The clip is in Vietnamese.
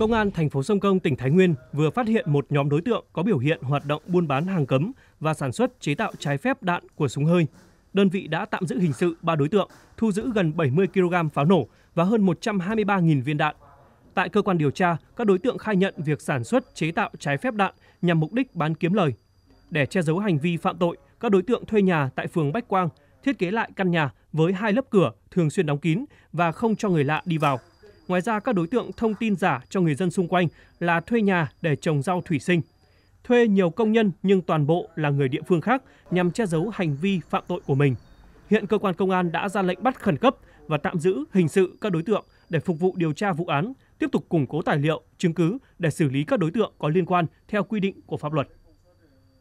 Công an thành phố Sông Công, tỉnh Thái Nguyên vừa phát hiện một nhóm đối tượng có biểu hiện hoạt động buôn bán hàng cấm và sản xuất chế tạo trái phép đạn của súng hơi. Đơn vị đã tạm giữ hình sự 3 đối tượng, thu giữ gần 70 kg pháo nổ và hơn 123.000 viên đạn. Tại cơ quan điều tra, các đối tượng khai nhận việc sản xuất chế tạo trái phép đạn nhằm mục đích bán kiếm lời. Để che giấu hành vi phạm tội, các đối tượng thuê nhà tại phường Bách Quang, thiết kế lại căn nhà với hai lớp cửa thường xuyên đóng kín và không cho người lạ đi vào. Ngoài ra, các đối tượng thông tin giả cho người dân xung quanh là thuê nhà để trồng rau thủy sinh, thuê nhiều công nhân nhưng toàn bộ là người địa phương khác nhằm che giấu hành vi phạm tội của mình. Hiện cơ quan công an đã ra lệnh bắt khẩn cấp và tạm giữ hình sự các đối tượng để phục vụ điều tra vụ án, tiếp tục củng cố tài liệu, chứng cứ để xử lý các đối tượng có liên quan theo quy định của pháp luật.